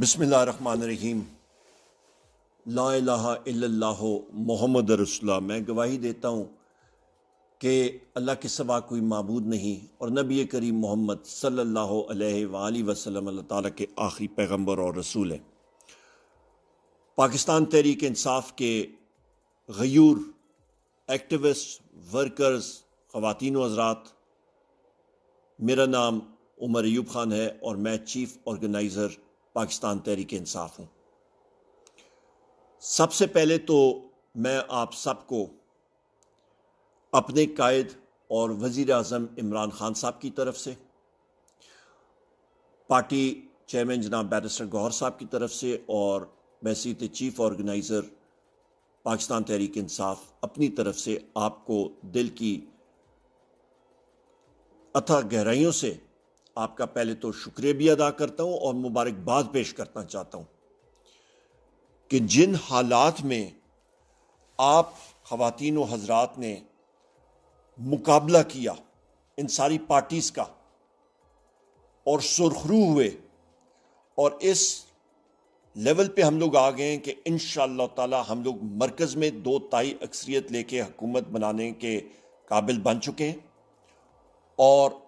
रहीम ला मोहम्मद रसुल्ला मैं गवाही देता हूँ कि अल्लाह के सवा कोई मबूद नहीं और नबी करीम मोहम्मद सल्ला वसलम वसल्लम अल्लाह के आखिरी पैगम्बर और रसूल हैं पाकिस्तान तहरीक इंसाफ के गयूर एक्टिविस्ट वर्कर्स ख़वान हजरात मेरा नाम उमर ऐब ख़ान है और मैं चीफ़ ऑर्गेनाइज़र पाकिस्तान तहरीक इंसाफ हूँ सबसे पहले तो मैं आप सबको अपने कायद और वज़ी अजम इमरान ख़ान साहब की तरफ से पार्टी चेयरमैन जनाब बैरिस्टर गौहर साहब की तरफ से और बसीत चीफ ऑर्गेनाइज़र पाकिस्तान तहरीक इंसाफ अपनी तरफ से आपको दिल की अथा गहराइयों से आपका पहले तो शुक्रिया भी अदा करता हूँ और मुबारकबाद पेश करना चाहता हूँ कि जिन हालात में आप खातिन हजरात ने मुकाबला किया इन सारी पार्टीज़ का और सुरखरू हुए और इस लेवल पे हम लोग आ गए हैं कि इन ताला हम लोग मरकज़ में दो ताई अक्सरियत लेके हुकूमत बनाने के काबिल बन चुके हैं और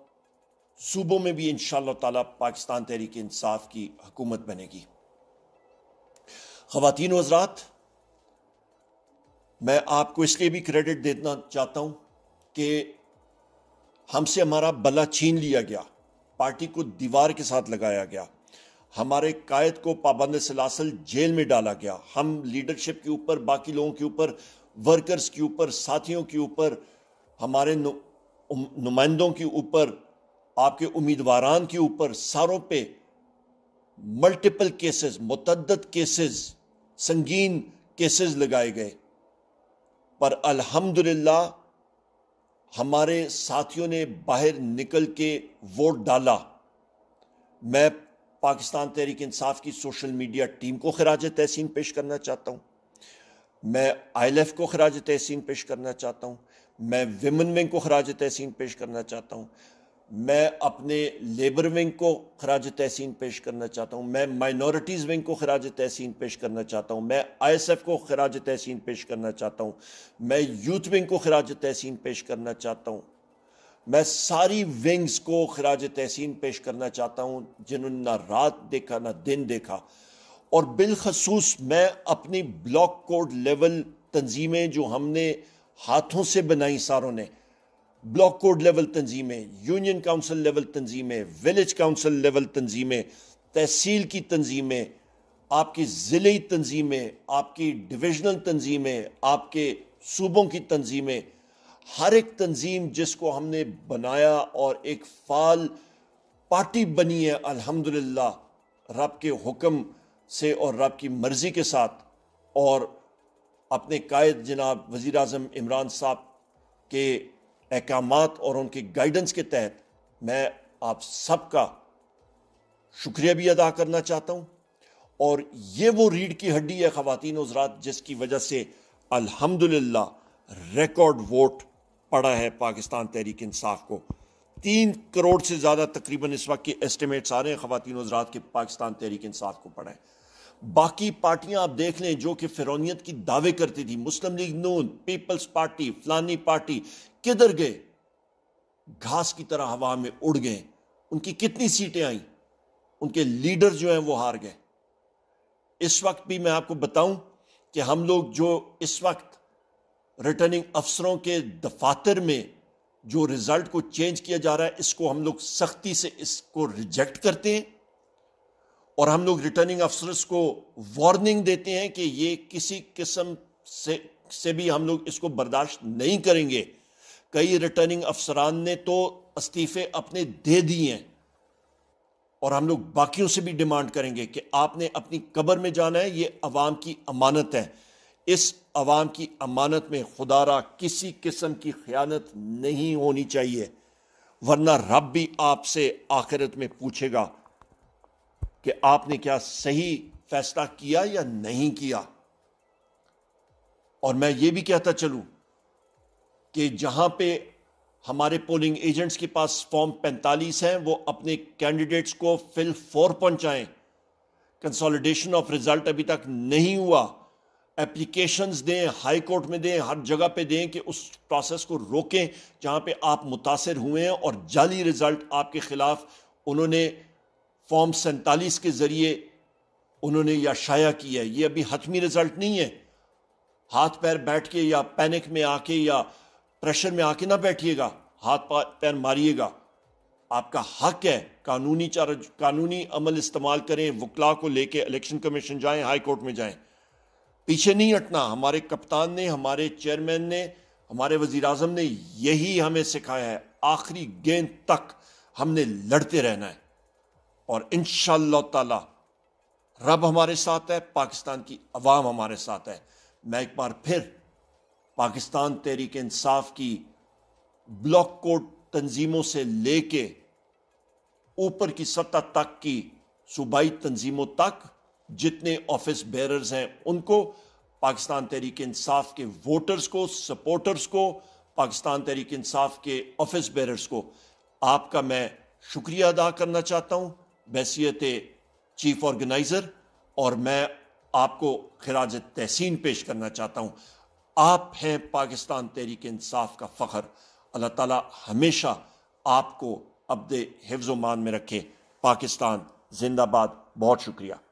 सूबों में भी इन ताला पाकिस्तान तहरीक इंसाफ की हुकूमत बनेगी खातिन हजरात मैं आपको इसलिए भी क्रेडिट देना चाहता हूं कि हमसे हमारा बला छीन लिया गया पार्टी को दीवार के साथ लगाया गया हमारे कायद को पाबंद सलासल जेल में डाला गया हम लीडरशिप के ऊपर बाकी लोगों के ऊपर वर्कर्स के ऊपर साथियों के ऊपर हमारे नु, नुमाइंदों के ऊपर आपके उम्मीदवारान के ऊपर सारों पे मल्टीपल केसेस मतदद केसेस संगीन केसेस लगाए गए पर अल्हम्दुलिल्लाह हमारे साथियों ने बाहर निकल के वोट डाला मैं पाकिस्तान तहरीक इंसाफ की सोशल मीडिया टीम को खराज तहसीन पेश करना चाहता हूँ मैं आई एफ को खराज तहसीन पेश करना चाहता हूँ मैं विमन विंग को खराज तहसीन पेश करना चाहता हूँ मैं अपने लेबर विंग को खराज तहसीन पेश करना चाहता हूँ मैं माइनॉरिटीज़ विंग को खराज तहसीन पेश करना चाहता हूँ मैं आई एस एफ़ को खराज तहसीन पेश करना चाहता हूँ मैं यूथ विंग को खराज तहसीन पेश करना चाहता हूँ मैं सारी विंग्स को खराज तहसीन पेश करना चाहता हूँ जिन्होंने ना रात देखा ना दिन देखा और बिलखसूस मैं अपनी ब्लॉक कोड लेवल तंजीमें जो हमने हाथों से बनाई सारों ने ब्लॉक कोड लेवल तंजीमें यूनियन काउंसिल लेवल तंजीमें विलेज काउंसिल लेवल तंजीमें तहसील की तंजीमें आपकी ज़िली तंजीमें आपकी डिविजनल तंजीमें आपके सूबों की तंजीमें हर एक तंजीम जिसको हमने बनाया और एक फाल पार्टी बनी है अल्हम्दुलिल्लाह रब के हुक्म से और रब की मर्ज़ी के साथ और अपने कायद जनाब वज़ी अजम इमरान साहब के अहकाम और उनके गाइडेंस के तहत मैं आप सबका शुक्रिया भी अदा करना चाहता हूँ और ये वो रीढ़ की हड्डी है ख़वान हजरात जिसकी वजह से अल्हम्दुलिल्लाह रिकॉर्ड वोट पड़ा है पाकिस्तान तहरीक इंसाफ को तीन करोड़ से ज़्यादा तकरीबन इस वक्त के एस्टिमेट्स आ रहे हैं खातन हजरात के पाकिस्तान तहरीक इंसाफ को पड़ा है बाकी पार्टियां आप देख लें जो कि फिरौनीत की दावे करती थी Muslim League Noon Peoples Party फलानी पार्टी किधर गए घास की तरह हवा में उड़ गए उनकी कितनी सीटें आई उनके लीडर जो हैं वो हार गए इस वक्त भी मैं आपको बताऊं कि हम लोग जो इस वक्त रिटर्निंग अफसरों के दफातर में जो रिजल्ट को चेंज किया जा रहा है इसको हम लोग सख्ती से इसको रिजेक्ट करते हैं और हम लोग रिटर्निंग अफसर को वार्निंग देते हैं कि ये किसी किस्म से से भी हम लोग इसको बर्दाश्त नहीं करेंगे कई रिटर्निंग अफसरान ने तो इस्तीफ़े अपने दे दिए हैं और हम लोग बाकियों से भी डिमांड करेंगे कि आपने अपनी कब्र में जाना है ये अवाम की अमानत है इस अवाम की अमानत में खुदारा किसी किस्म की ख्यानत नहीं होनी चाहिए वरना रब भी आपसे आखिरत में पूछेगा कि आपने क्या सही फैसला किया या नहीं किया और मैं ये भी कहता चलूं कि जहां पे हमारे पोलिंग एजेंट्स के पास फॉर्म 45 हैं वो अपने कैंडिडेट्स को फिल फोर पहुंचाएं कंसोलिडेशन ऑफ रिजल्ट अभी तक नहीं हुआ एप्लीकेशंस दें हाई कोर्ट में दें हर जगह पे दें कि उस प्रोसेस को रोकें जहां पे आप मुतासर हुए हैं और जाली रिजल्ट आपके ख़िलाफ़ उन्होंने फॉर्म सैंतालीस के ज़रिए उन्होंने यह शाया किया है ये अभी हतमी रिज़ल्ट नहीं है हाथ पैर बैठ के या पैनिक में आके या प्रेशर में आके ना बैठिएगा हाथ पैर मारिएगा आपका हक है कानूनी चार्ज कानूनी अमल इस्तेमाल करें वकला को लेके इलेक्शन कमीशन जाएं हाई कोर्ट में जाएं पीछे नहीं हटना हमारे कप्तान ने हमारे चेयरमैन ने हमारे वजीर ने यही हमें सिखाया है आखिरी गेंद तक हमने लड़ते रहना है और इन ताला रब हमारे साथ है पाकिस्तान की आवाम हमारे साथ है मैं एक बार फिर पाकिस्तान तहरीक इंसाफ की ब्लॉक कोट तंजीमों से लेके ऊपर की सतह तक की सूबाई तंजीमों तक जितने ऑफिस बेरर्स हैं उनको पाकिस्तान तहरीक इंसाफ के वोटर्स को सपोर्टर्स को पाकिस्तान तहरीक इंसाफ के ऑफिस बेरर्स को आपका मैं शुक्रिया अदा करना चाहता हूँ बैसीत चीफ ऑर्गेनाइज़र और मैं आपको खराज तहसीन पेश करना चाहता हूँ आप हैं पाकिस्तान तहरीक इंसाफ का फख्र अल्लाह ताला हमेशा आपको अब्द मान में रखे पाकिस्तान जिंदाबाद बहुत शुक्रिया